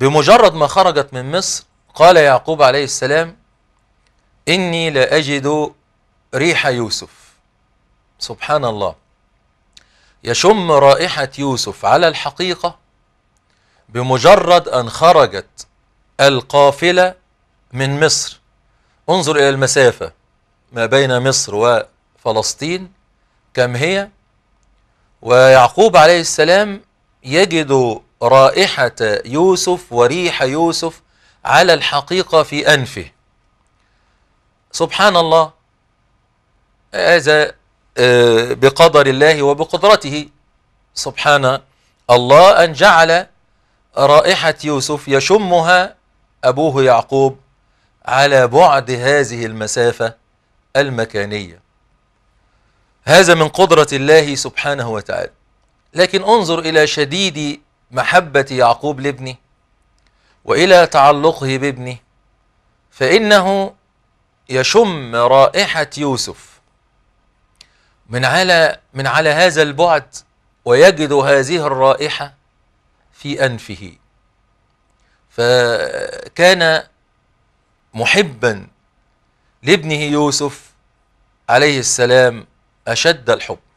بمجرد ما خرجت من مصر قال يعقوب عليه السلام إني لا أجد ريح يوسف سبحان الله يشم رائحة يوسف على الحقيقة بمجرد أن خرجت القافلة من مصر انظر إلى المسافة ما بين مصر وفلسطين كم هي ويعقوب عليه السلام يجد رائحة يوسف وريح يوسف على الحقيقة في أنفه سبحان الله هذا آه، بقدر الله وبقدرته سبحان الله أن جعل رائحة يوسف يشمها أبوه يعقوب على بعد هذه المسافة المكانية هذا من قدرة الله سبحانه وتعالى لكن انظر إلى شديد محبة يعقوب لابنه وإلى تعلقه بابنه فإنه يشم رائحة يوسف من على من على هذا البعد ويجد هذه الرائحة في أنفه فكان محبا لابنه يوسف عليه السلام أشد الحب